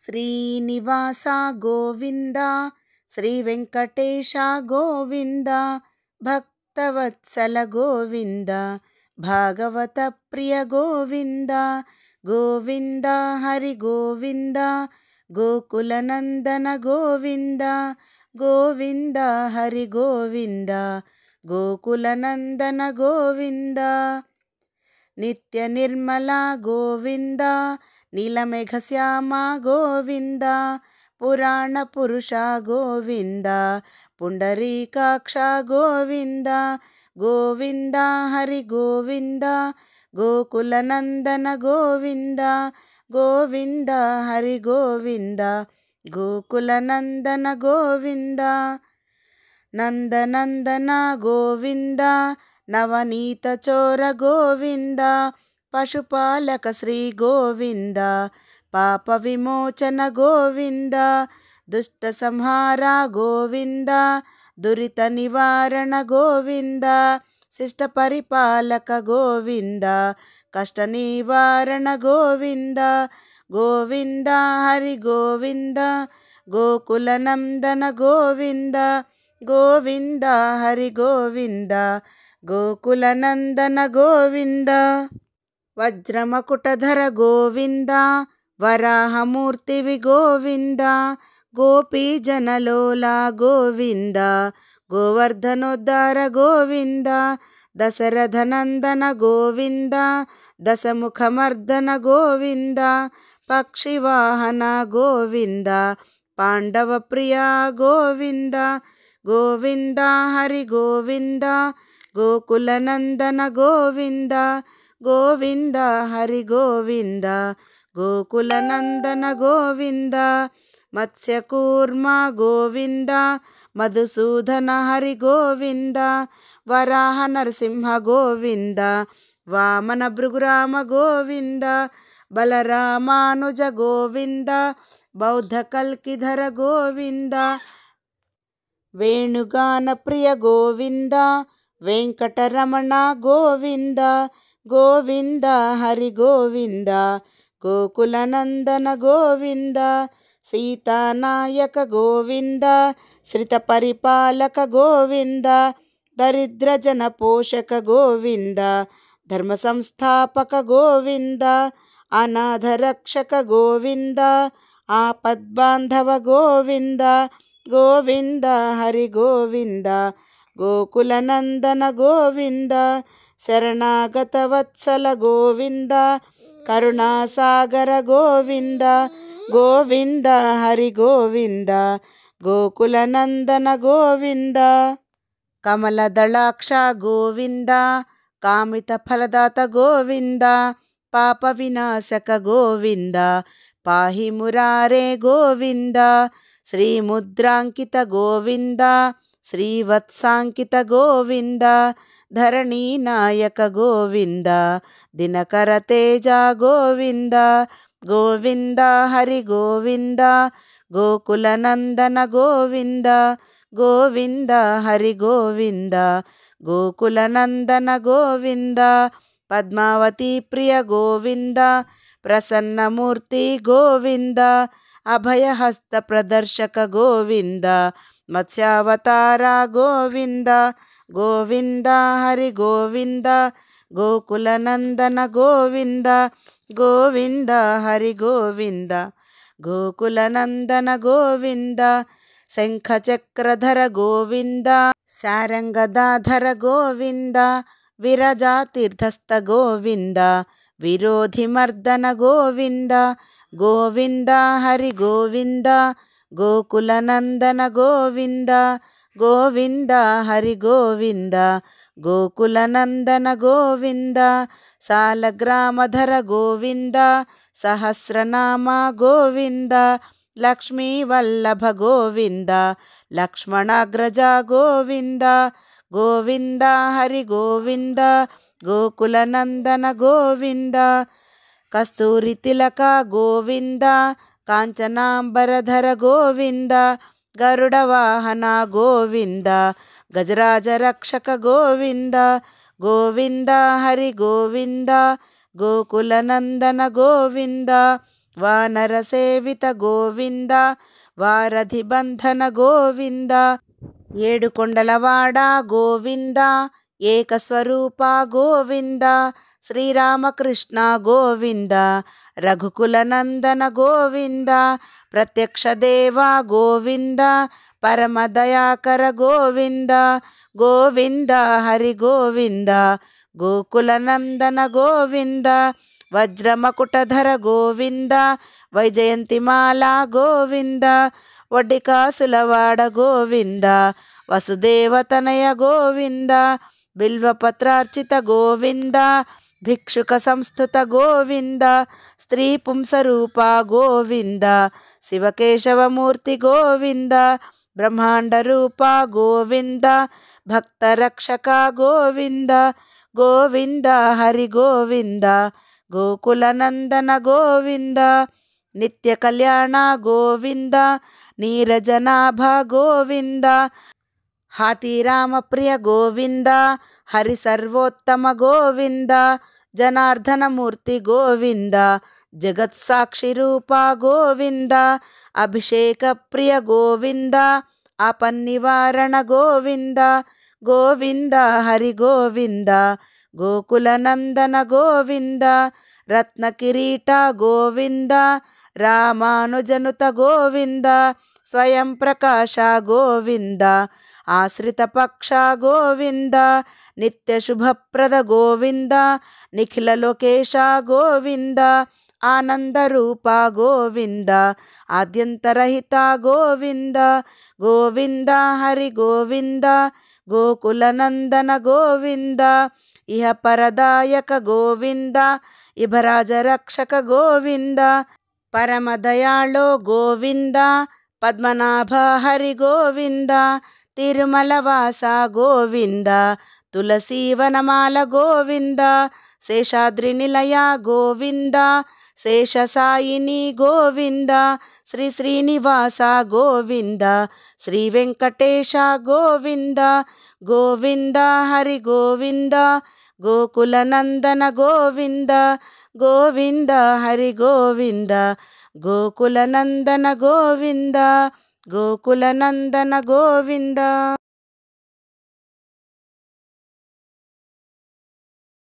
श्रीनिवासा गोविन्द श्रीवेङ्कटेशा गोविन्द भक्तवत्सलगोविन्द भागवतप्रियगोविन्द गोविन्द हरिगोविन्द गोकुलनन्दन गोविन्द गोविन्द हरिगोविन्द गोकुलनन्दन गोविन्द नित्यनिर्मला गोविन्दा నీలమేఘశ్యామ గోవింద పురాణ పురుష గోవింద పుండరీకాక్ష గోవింద గోవింద హరి గోవింద గోకులనందన గోవింద గోవింద హరి గోవింద గోకులనందన గోవింద నందనందన గోవింద నవనీత చోర గోవింద పశుపాలక శ్రీ గోవింద పాప విమోచన గోవింద దుష్ట సంహార గోవింద దురిత నివారణ గోవింద శిష్ట పరిపాలక గోవింద కష్ట నివారణ గోవింద గోవింద హరి గోవింద గోకుల నందన గోవింద గోవింద హరి గోవింద గోకుల నందన గోవింద वज्रमकुटधर गोविन्द वराहमूर्तिविगोवि गोपीजनलोला गोविन्द गोवर्धनोद्धार गोविन्द दशरथनन्दन गोविन्द दशमुखमर्दन गोविन्द पक्षिवाहन गोविन्द पाण्डवप्रिया गोविन्द गोविन्दा हरिगोविन्द गोकुलनन्दन गोविन्द ಗೋವಿಂದ ಹರಿ ಗೋವಿಂದ ಗೋಕುಲನಂದನ ಗೋವಿಂದ ಮತ್ಸ್ಯಕೂರ್ಮ ಗೋವಿಂದ ಮಧುಸೂದನ ಹರಿ ಗೋವಿಂದ ವರಾಹ ನರಸಿಂಹ ಗೋವಿಂದ ವಾಮನ ಭೃಗುರಾಮ ಗೋವಿಂದ ಬಲರಾಮಾನುಜ ಗೋವಿಂದ ಬೌದ್ಧ ಕಲ್ಕಿಧರ ಗೋವಿಂದ ವೇಣುಗಾನ ಪ್ರಿಯ ಗೋವಿಂದ ವೆಂಕಟರಮಣ ಗೋವಿಂದ गोविन्द हरि गोविन्द गोकुलनन्दन गोविन्द सीतानायक गोविन्द श्रितपरिपालक गोविन्द दरिद्रजनपोषक गोविन्द धर्मसंस्थापक गोविन्द अनाथरक्षक गोविन्द आपद्बान्धव गोविन्द गोविन्द हरि गोविन्द गोकुलनन्दन गोविन्द शरणागतवत्सल गोविन्द करुणासागर गोविन्द गोविन्द हरिगोविन्द गोकुलनन्दनगोविन्द कमलदळाक्षा गोविन्द कामितफलदात गोविन्द पापविनाशकगोविन्द पाहि मुरारे गोविन्द श्रीमुद्राङ्कितगोवि ಶ್ರೀವತ್ಸಾಂಕಿತ ಗೋವಿಂದ ಧರಣಿ ನಾಯಕ ಗೋವಿಂದ ದಿನಕರ ತೇಜ ಗೋವಿಂದ ಗೋವಿಂದ ಹರಿ ಗೋವಿಂದ ಗೋಕುಲನಂದನ ಗೋವಿಂದ ಗೋವಿಂದ ಹರಿ ಗೋವಿಂದ ಗೋಕುಲನಂದನ ಗೋವಿಂದ ಪದ್ಮಾವತಿ ಪ್ರಿಯ ಗೋವಿಂದ ಮೂರ್ತಿ ಗೋವಿಂದ ಅಭಯಹಸ್ತ ಪ್ರದರ್ಶಕ ಗೋವಿಂದ मत्स्यावतारा गोविन्द गोविन्द हरिगोविन्द गोकुलनन्दन गोविन्द गोविन्द हरिगोविन्द गोकुलनन्दन गोविन्द शङ्खचक्रधर गोविन्द सारङ्गदाधर गोविन्द विरजातीर्धस्त गोविन्द विरोधिमर्दन गोविन्द गोविन्द हरिगोविन्द गोकुलनन्दन गोविन्द गोविन्द हरिगोविन्द गोकुलनन्दन गोविन्द सालग्रामधर गोविन्द सहस्रनामा गोविन्द लक्ष्मीवल्लभगोविन्द लक्ष्मणग्रजा गोविन्द गोविन्द हरिगोविन्द गोकुलनन्दन गोविन्द कस्तूरितिलका गोविन्द ಕಾಂಚನಾಂಬರಧರ ಗೋವಿಂದ ಗರುಡ ವಾಹನ ಗೋವಿಂದ ಗಜರಾಜ ರಕ್ಷಕ ಗೋವಿಂದ ಗೋವಿಂದ ಹರಿ ಗೋವಿಂದ ಗೋಕುಲನಂದನ ಗೋವಿಂದ ವಾನರ ಸೇವಿತ ಗೋವಿಂದ ವಾರಧಿ ಬಂಧನ ಗೋವಿಂದ ಏಡುಕೊಂಡಲವಾಡ ಗೋವಿಂದ ಏಕಸ್ವರೂಪ ಗೋವಿಂದ ಶ್ರೀರಾಮಕೃಷ್ಣ ಗೋವಿಂದ ರಘುಕುಲನಂದನ ಗೋವಿಂದ ಪ್ರತ್ಯಕ್ಷ ದೇವ ಗೋವಿಂದ ಪರಮದಯಾಕರ ಗೋವಿಂದ ಗೋವಿಂದ ಹರಿ ಗೋವಿಂದ ಗೋಕುಲನಂದನ ಗೋವಿಂದ ವಜ್ರಮಕುಟಧರ ಗೋವಿಂದ ವೈಜಯಂತಿಮಾಲಾ ಗೋವಿಂದ ಒಡ್ಡಿಕಾಸುಲವಾಡ ಗೋವಿಂದ ವಸುದೇವತನಯ ಗೋವಿಂದ ಬಿಲ್ವಪತ್ರಾರ್ಚಿತ ಗೋವಿಂದ ಭಿಕ್ಷುಕ ಸಂಸ್ಥುತ ಗೋವಿಂದ ಸ್ತ್ರೀ ಪುಂಸರೂಪ ಗೋವಿಂದ ಶಿವಕೇಶವಮೂರ್ತಿ ಗೋವಿಂದ ಬ್ರಹ್ಮಾಂಡ ರೂಪ ಗೋವಿಂದ ಭಕ್ತರಕ್ಷಕ ಗೋವಿಂದ ಗೋವಿಂದ ಹರಿ ಗೋವಿಂದ ಗೋಕುಲನಂದನ ಗೋವಿಂದ ನಿತ್ಯ ಕಲ್ಯಾಣ ಗೋವಿಂದ ನೀರಜನಾಭ ಗೋವಿಂದ ಪ್ರಿಯ ಗೋವಿಂದ ಹರಿ ಸರ್ವೋತ್ತಮ ಗೋವಿಂದ ಜನಾರ್ಧನ ಮೂರ್ತಿ ಗೋವಿಂದ ಸಾಕ್ಷಿ ರೂಪ ಗೋವಿಂದ ಅಭಿಷೇಕ ಪ್ರಿಯ ಗೋವಿಂದ ಅಪನ್ನಿವಾರಣ ಗೋವಿಂದ ಗೋವಿಂದ ಹರಿ ಗೋವಿಂದ ಗೋಕುಲನಂದನ ಗೋವಿಂದ ರತ್ನ ಕಿರೀಟ ಗೋವಿಂದ ರಾಮಾನುಜನುತ ಗೋವಿಂದ ಸ್ವಯಂ ಪ್ರಕಾಶ ಗೋವಿಂದ ಆಶ್ರಿತ ಪಕ್ಷ ಗೋವಿಂದ ನಿತ್ಯ ಶುಭಪ್ರದ ಗೋವಿಂದ ನಿಖಿಲ ಲೋಕೇಶ ಗೋವಿಂದ ರೂಪ ಗೋವಿಂದ ಆದ್ಯಂತರಹಿತ ಗೋವಿಂದ ಗೋವಿಂದ ಹರಿ ಗೋವಿಂದ ಗೋಕುಲನಂದನ ಗೋವಿಂದ ಇಹ పరదాయక గోవింద ఇభరాజరక్షక గోవింద పరమదయాళో గోవింద పద్మనాభ హరి గోవింద తిరుమలవాస గోవింద ತುಳಸೀವನಮಾಲ ಗೋವಿಂದ శేషాద్రి నిలయ గోవింద శేషసాయిని గోవింద శ్రీ శ్రీనివాస గోవింద శ్రీ వెంకటేశ గోవింద గోవింద హరి గోవింద గోకులనందన గోవింద గోవింద హరి గోవింద గోకులనందన గోవింద గోకులనందన గోవింద